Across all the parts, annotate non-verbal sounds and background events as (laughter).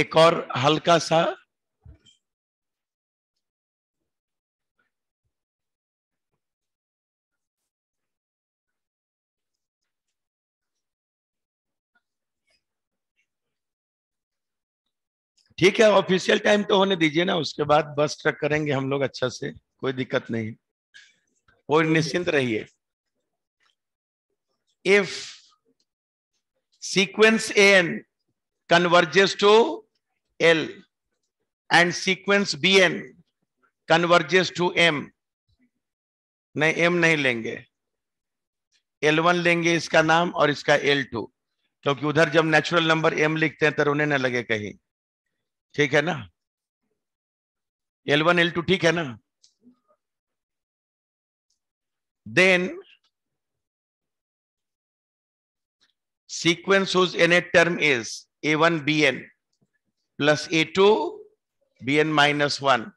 एक और हल्का सा ठीक है ऑफिशियल टाइम तो होने दीजिए ना उसके बाद बस ट्रक करेंगे हम लोग अच्छा से कोई दिक्कत नहीं वो निश्चिंत रहिए if sequence N converges to L and sequence BN converges to M नहीं M नहीं लेंगे L1 लेंगे इसका नाम और इसका L2 क्योंकि तो उधर जब नेचुरल नंबर M लिखते हैं तो रोने ना लगे कहीं ठीक है ना L1 L2 ठीक है ना then sequence whose nth term is a1 bn plus A2, Bn minus 1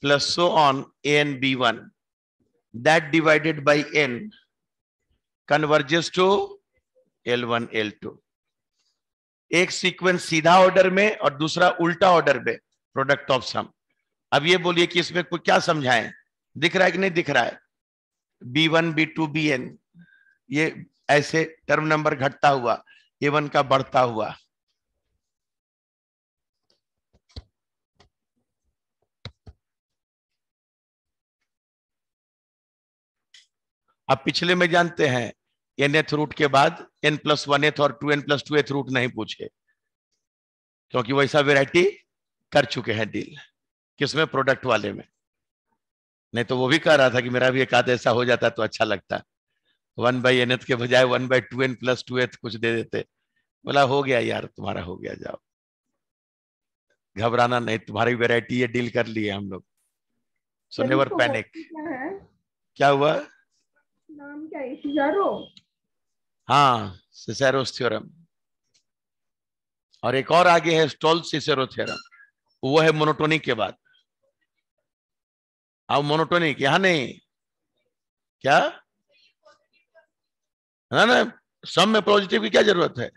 plus so on An B1. That divided by N converges to L1, L2. एक सीक्वेंस सीधा ऑर्डर में और दूसरा उल्टा ऑर्डर में प्रोडक्ट ऑफ सम अब ये बोलिए कि इसमें कोई क्या समझाएं दिख रहा है कि नहीं दिख रहा है B one B two B N ये ऐसे टर्म नंबर घटता हुआ ए वन का बढ़ता हुआ अब पिछले में जानते हैं एन एथ रूट के बाद एन प्लस वन एथ और two N plus two th root नहीं पूछे क्योंकि वैसा वेराइटी कर चुके हैं डील किसमें प्रोडक्ट वाले में नहीं तो वो भी कह रहा था कि मेरा भी एक आध ऐसा हो जाता तो अच्छा लगता वन बाई एन एथ के बजाय one by two N plus two th कुछ दे देते बोला हो गया यार तुम्हारा हो गया जाओ घबराना नहीं तुम्हारी वेराइटी ये डील कर लिए हम लोग सो नेवर पैनिक क्या हुआ नाम क्या है सिजारो हाँ सिसेरोस थ्योरम और एक और आगे है स्टोल सिसेरो थ्योरम वो है मोनोटोनिक के बाद अब मोनोटोनिक यहां नहीं क्या ना ना सम में पॉजिटिव की क्या जरूरत है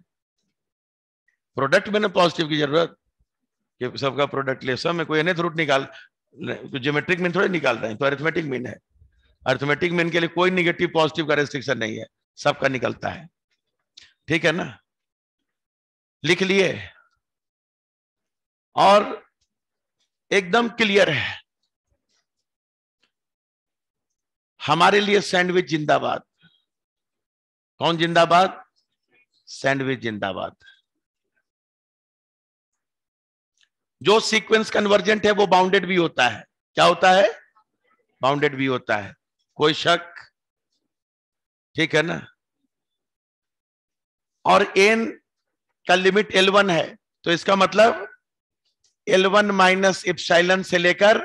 प्रोडक्ट में ना पॉजिटिव की जरूरत कि सबका प्रोडक्ट ले सम में कोई अनेथ रूट निकाल ज्योमेट्रिक मीन थोड़े निकाल रहे हैं तो अरिथमेटिक मीन है अर्थमेटिक में इनके लिए कोई निगेटिव पॉजिटिव का रेस्ट्रिक्शन नहीं है सबका निकलता है ठीक है ना लिख लिए और एकदम क्लियर है हमारे लिए सैंडविच जिंदाबाद कौन जिंदाबाद सैंडविच जिंदाबाद जो सीक्वेंस कन्वर्जेंट है वो बाउंडेड भी होता है क्या होता है बाउंडेड भी होता है कोई शक ठीक है ना और एन का लिमिट एल वन है तो इसका मतलब एल वन माइनस इप्साइलन से लेकर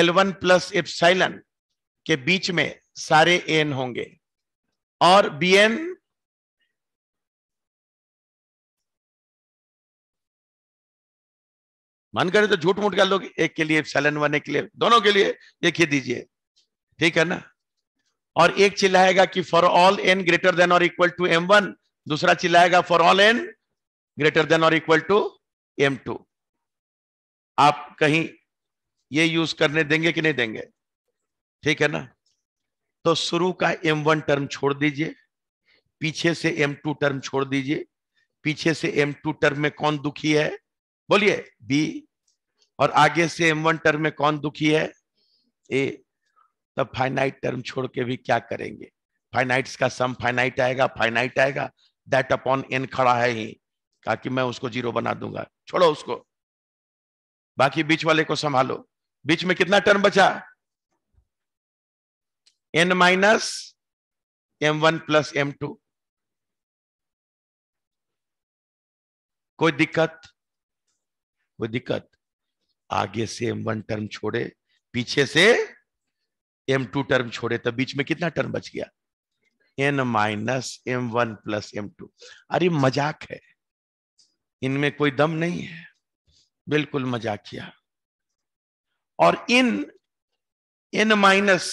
एल वन प्लस इप्साइलन के बीच में सारे एन होंगे और बी एन मन करे तो झूठ मूठ कर लोग एक के लिए सेलन वन एक के लिए दोनों के लिए लिखिए दीजिए ठीक है ना और एक चिल्लाएगा कि for all N greater than और इक्वल टू एम वन दूसरा चिल्लाएगा for all N greater than और इक्वल टू एम टू आप कहीं ये यूज करने देंगे कि नहीं देंगे ठीक है ना तो शुरू का एम वन टर्म छोड़ दीजिए पीछे से एम टू टर्म छोड़ दीजिए पीछे से एम टू टर्म में कौन दुखी है बोलिए बी और आगे से एम वन टर्म में कौन दुखी है ए तब फाइनाइट टर्म छोड़ के भी क्या करेंगे फाइनाइट्स का सम फाइनाइट आएगा फाइनाइट आएगा दैट अपॉन एन खड़ा है ही कहा कि मैं उसको जीरो बना दूंगा छोड़ो उसको बाकी बीच वाले को संभालो बीच में कितना टर्म बचा N minus M one plus M two कोई दिक्कत कोई दिक्कत आगे से एम वन टर्म छोड़े पीछे से एम टू टर्म छोड़े तो बीच में कितना टर्म बच गया N minus M one plus M two अरे मजाक है इनमें कोई दम नहीं है बिल्कुल किया और इन N minus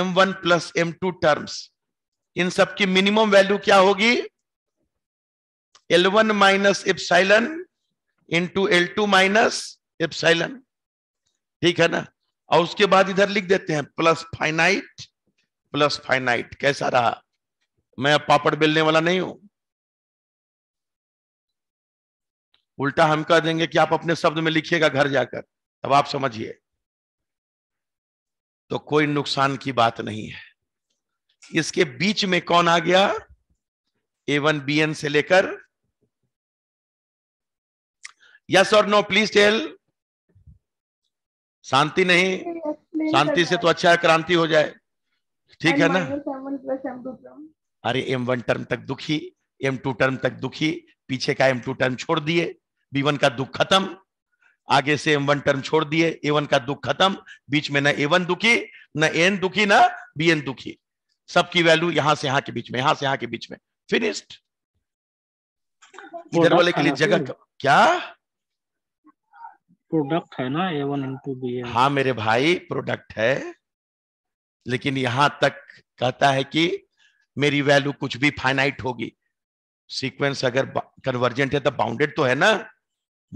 M one plus M two terms इन सब की मिनिमम वैल्यू क्या होगी एल वन माइनस इन into L two minus epsilon ठीक है ना और उसके बाद इधर लिख देते हैं प्लस फाइनाइट प्लस फाइनाइट कैसा रहा मैं अब पापड़ बेलने वाला नहीं हूं उल्टा हम कह देंगे कि आप अपने शब्द में लिखिएगा घर जाकर तब आप समझिए तो कोई नुकसान की बात नहीं है इसके बीच में कौन आ गया ए वन बी एन से लेकर यस और नो प्लीज टेल शांति नहीं शांति से तो अच्छा है क्रांति हो जाए ठीक है ना अरे एम वन टर्म तक दुखी एम टू टर्म तक दुखी पीछे का एम टू टर्म छोड़ दिए बी वन का दुख खत्म आगे से एम वन टर्म छोड़ दिए ए वन का दुख खत्म बीच में ना ए वन दुखी न एन दुखी ना बी एन दुखी सबकी वैल्यू यहां से यहां के बीच में यहां से यहां के बीच में फिनिश्ड इधर वाले के लिए जगह क्या प्रोडक्ट है ना ए वन इंटू बी ए हाँ मेरे भाई प्रोडक्ट है लेकिन यहां तक कहता है कि मेरी वैल्यू कुछ भी फाइनाइट होगी सीक्वेंस अगर कन्वर्जेंट है तो बाउंडेड तो है ना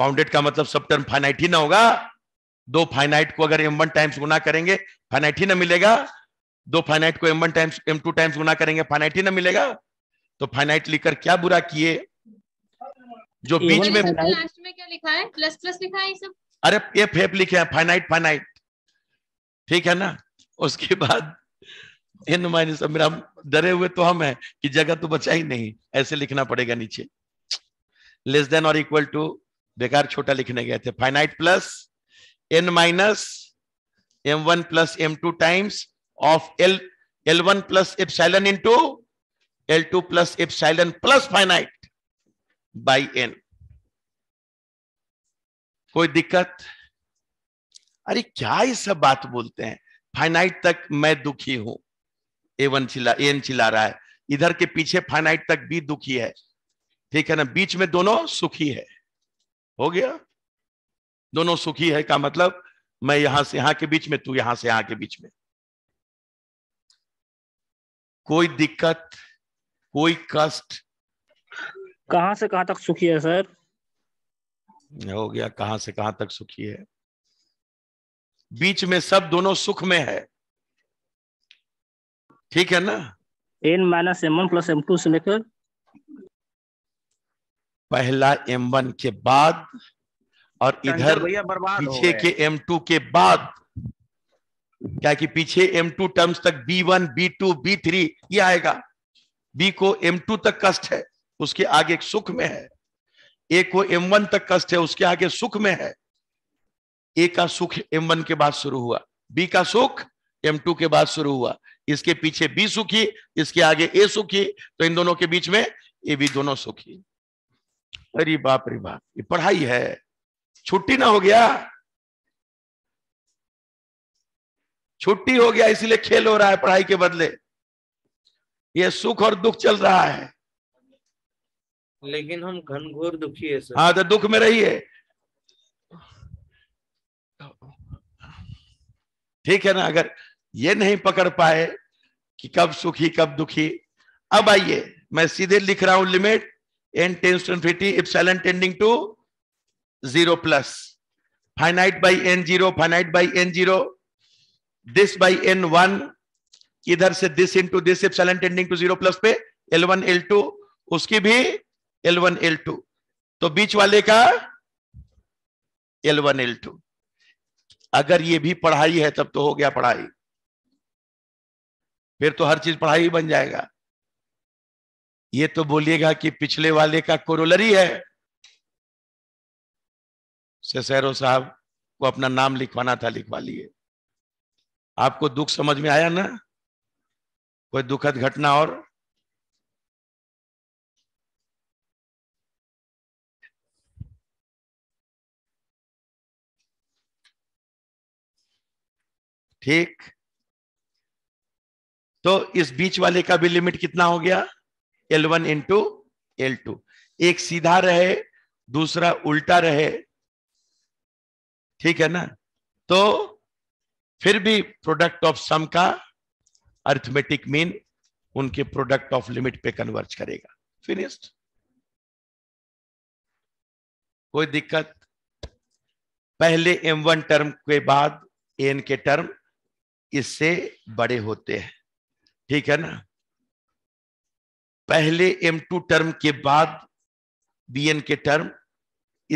बाउंडेड का मतलब सब टर्म फाइनाइट ही ना होगा दो फाइनाइट को अगर एम वन टाइम्स गुना करेंगे फाइनाइट ही ना मिलेगा दो फाइनाइट को M one times M two times गुना करेंगे फाइनाइट ही ना मिलेगा तो फाइनाइट लिखकर क्या बुरा किए जो बीच में लास्ट में क्या लिखा है प्लस प्लस लिखा है सब अरे ये फेप लिखे हैं फाइनाइट फाइनाइट ठीक है ना उसके बाद इन माइनस मेरा डरे हुए तो हम हैं कि जगह तो बचा ही नहीं ऐसे लिखना पड़ेगा नीचे लेस देन और इक्वल टू बेकार छोटा लिखने गए थे finite plus N minus M one plus M two times of L L one plus epsilon into L two plus epsilon plus finite by N कोई दिक्कत अरे क्या ये सब बात बोलते हैं फाइनाइट तक मैं दुखी हूं एवन चिल्ला एन चिल्ला रहा है इधर के पीछे फाइनाइट तक भी दुखी है ठीक है ना बीच में दोनों सुखी है हो गया दोनों सुखी है का मतलब मैं यहां से यहां के बीच में तू यहां से यहां के बीच में कोई दिक्कत कोई कष्ट कहां से कहां तक सुखी है सर हो गया कहां से कहां तक सुखी है बीच में सब दोनों सुख में है ठीक है ना N minus M one plus M two से लेकर पहला एम वन के बाद और इधर पीछे के एम टू के बाद क्या कि पीछे एम टू टर्म्स तक B one B two B three ये आएगा बी को एम टू तक कष्ट है उसके आगे सुख में है एक वो एम वन तक कष्ट है उसके आगे सुख में है ए का सुख एम वन के बाद शुरू हुआ बी का सुख एम टू के बाद शुरू हुआ इसके पीछे बी सुखी इसके आगे ए सुखी तो इन दोनों के बीच में ये भी दोनों सुखी अरे बाप रे बाप ये पढ़ाई है छुट्टी ना हो गया छुट्टी हो गया इसलिए खेल हो रहा है पढ़ाई के बदले ये सुख और दुख चल रहा है लेकिन हम घनघोर दुखी है सर हाँ तो दुख में रहिए ठीक है ना अगर ये नहीं पकड़ पाए कि कब सुखी कब दुखी अब आइए मैं सीधे लिख रहा हूं limit N tends to infinity tending to zero plus finite by N zero finite by N zero this by N one इधर से this into this epsilon tending to zero plus पे एल वन एल टू उसकी भी L one L to तो बीच वाले का L one L to अगर ये भी पढ़ाई है तब तो हो गया पढ़ाई फिर तो हर चीज पढ़ाई बन जाएगा ये तो बोलिएगा कि पिछले वाले का कोरोलरी है सेसैरो साहब को अपना नाम लिखवाना था लिखवा लिए आपको दुख समझ में आया ना कोई दुखद घटना और ठीक तो इस बीच वाले का भी लिमिट कितना हो गया L1 वन इंटू एल एक सीधा रहे दूसरा उल्टा रहे ठीक है ना तो फिर भी प्रोडक्ट ऑफ सम का अर्थमेटिक मीन उनके प्रोडक्ट ऑफ लिमिट पे कन्वर्ज करेगा फिनिश्ड कोई दिक्कत पहले M1 टर्म के बाद एन के टर्म इससे बड़े होते हैं ठीक है ना पहले एम टू टर्म के बाद बी एन के टर्म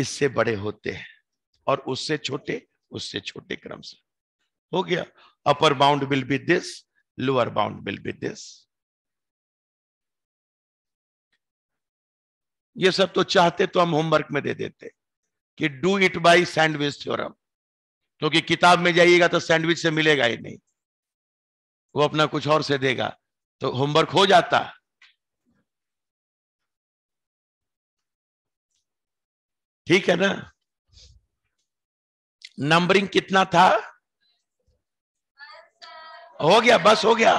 इससे बड़े होते हैं और उससे छोटे उससे छोटे क्रम से हो गया upper bound will be this lower bound will be this ये सब तो चाहते तो हम होमवर्क में दे देते कि do it by sandwich theorem क्योंकि किताब में जाइएगा तो सैंडविच से मिलेगा ही नहीं वो अपना कुछ और से देगा तो होमवर्क हो जाता ठीक है ना नंबरिंग कितना था हो गया बस हो गया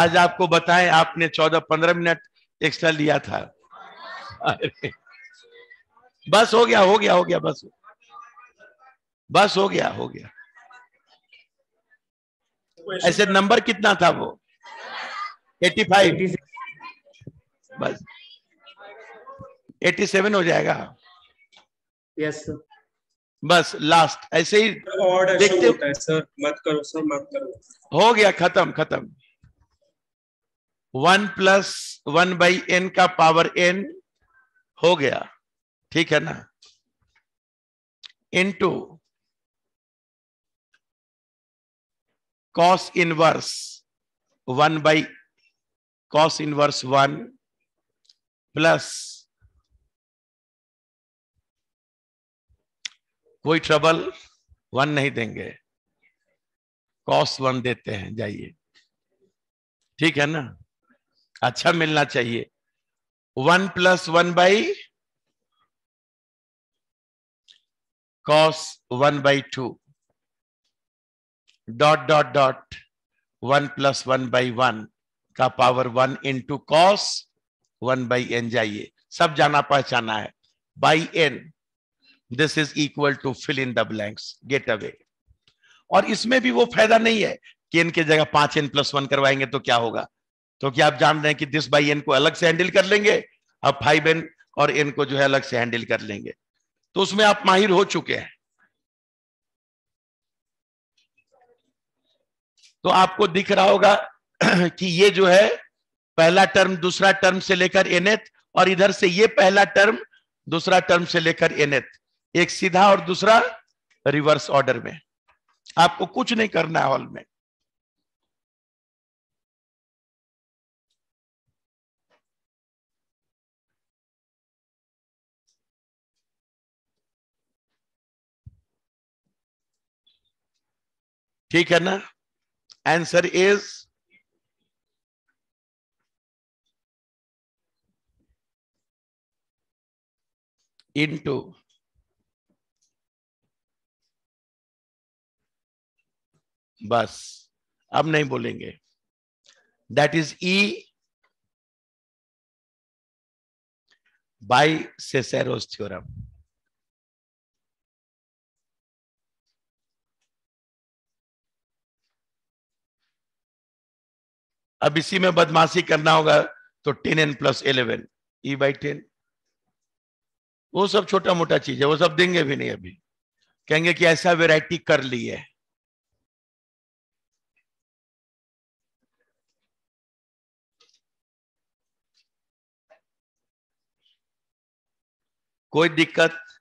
आज आपको बताएं आपने चौदह पंद्रह मिनट एक्स्ट्रा लिया था बस हो गया हो गया हो गया बस बस हो गया हो गया ऐसे नंबर कितना था वो एटी फाइव बस एटी सेवन हो जाएगा यस yes, बस लास्ट ऐसे ही देखते होता है सर मत करो सर मत करो हो गया खत्म खत्म one plus one by N का पावर एन हो गया ठीक है ना into cos inverse one by cos inverse one plus कोई ट्रबल वन नहीं देंगे कॉस वन देते हैं जाइए ठीक है ना अच्छा मिलना चाहिए one plus one by cos one by two dot dot dot one plus one by one का power one into cos one by n जाइए सब जाना पहचाना है by n this is equal to fill in the blanks get away और इसमें भी वो फायदा नहीं है कि एन के जगह पांच एन प्लस वन करवाएंगे तो क्या होगा तो क्या आप जान रहे हैं कि दिस बाई एन को अलग से हैंडल कर लेंगे अब फाइव एन और एन को जो है अलग से हैंडल कर लेंगे तो उसमें आप माहिर हो चुके हैं तो आपको दिख रहा होगा (clears throat) कि ये जो है पहला टर्म दूसरा टर्म से लेकर एनेत और इधर से ये पहला टर्म दूसरा टर्म से लेकर एनेत एक सीधा और दूसरा रिवर्स ऑर्डर में आपको कुछ नहीं करना है हॉल में ठीक है ना Answer is into बस अब नहीं बोलेंगे that is e by Cesaro's theorem अब इसी में बदमाशी करना होगा तो ten n plus eleven e e by ten वो सब छोटा मोटा चीज है वो सब देंगे भी नहीं अभी कहेंगे कि ऐसा वेराइटी कर ली है कोई दिक्कत